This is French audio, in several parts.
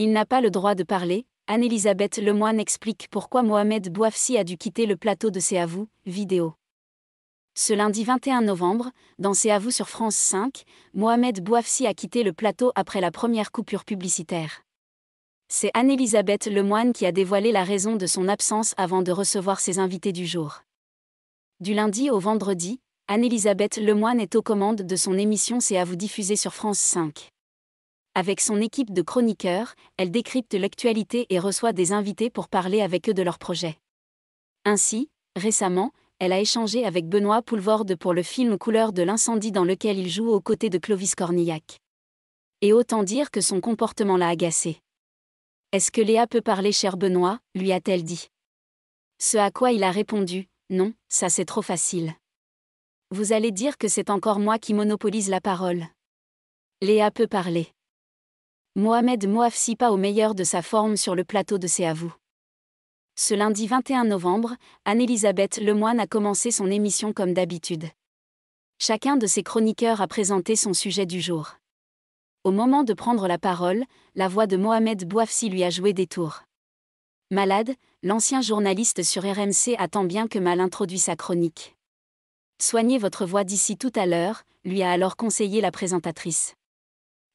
Il n'a pas le droit de parler. Anne-Elisabeth Lemoine explique pourquoi Mohamed Bouafsi a dû quitter le plateau de C'est à vous, vidéo. Ce lundi 21 novembre, dans C'est à vous sur France 5, Mohamed Bouafsi a quitté le plateau après la première coupure publicitaire. C'est Anne-Elisabeth Lemoine qui a dévoilé la raison de son absence avant de recevoir ses invités du jour. Du lundi au vendredi, Anne-Elisabeth Lemoine est aux commandes de son émission C'est à vous diffusée sur France 5. Avec son équipe de chroniqueurs, elle décrypte l'actualité et reçoit des invités pour parler avec eux de leurs projets. Ainsi, récemment, elle a échangé avec Benoît Poulvorde pour le film Couleur de l'incendie dans lequel il joue aux côtés de Clovis Cornillac. Et autant dire que son comportement l'a agacé. Est-ce que Léa peut parler, cher Benoît lui a-t-elle dit. Ce à quoi il a répondu Non, ça c'est trop facile. Vous allez dire que c'est encore moi qui monopolise la parole. Léa peut parler. Mohamed pas au meilleur de sa forme sur le plateau de C'est à vous. Ce lundi 21 novembre, Anne-Elisabeth Lemoine a commencé son émission comme d'habitude. Chacun de ses chroniqueurs a présenté son sujet du jour. Au moment de prendre la parole, la voix de Mohamed Bouafsi lui a joué des tours. Malade, l'ancien journaliste sur RMC attend bien que mal introduit sa chronique. Soignez votre voix d'ici tout à l'heure, lui a alors conseillé la présentatrice.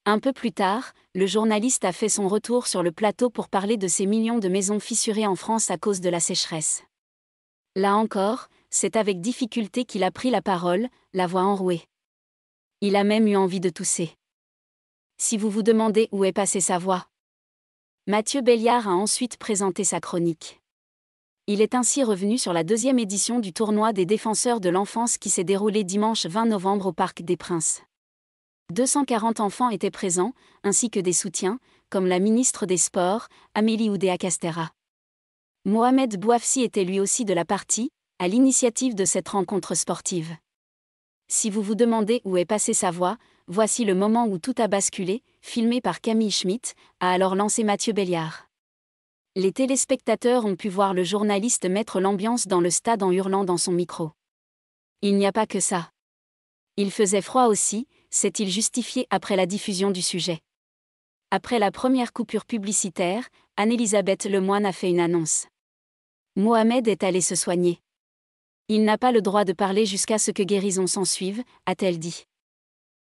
Un peu plus tard, le journaliste a fait son retour sur le plateau pour parler de ces millions de maisons fissurées en France à cause de la sécheresse. Là encore, c'est avec difficulté qu'il a pris la parole, la voix enrouée. Il a même eu envie de tousser. Si vous vous demandez où est passée sa voix. Mathieu Béliard a ensuite présenté sa chronique. Il est ainsi revenu sur la deuxième édition du tournoi des défenseurs de l'enfance qui s'est déroulé dimanche 20 novembre au Parc des Princes. 240 enfants étaient présents, ainsi que des soutiens, comme la ministre des Sports, Amélie Oudéa-Castera. Mohamed Bouafsi était lui aussi de la partie, à l'initiative de cette rencontre sportive. Si vous vous demandez où est passée sa voix, voici le moment où tout a basculé, filmé par Camille Schmitt, a alors lancé Mathieu Béliard. Les téléspectateurs ont pu voir le journaliste mettre l'ambiance dans le stade en hurlant dans son micro. Il n'y a pas que ça. Il faisait froid aussi, s'est-il justifié après la diffusion du sujet. Après la première coupure publicitaire, Anne-Elisabeth Lemoine a fait une annonce. Mohamed est allé se soigner. Il n'a pas le droit de parler jusqu'à ce que guérison s'en suive, a-t-elle dit.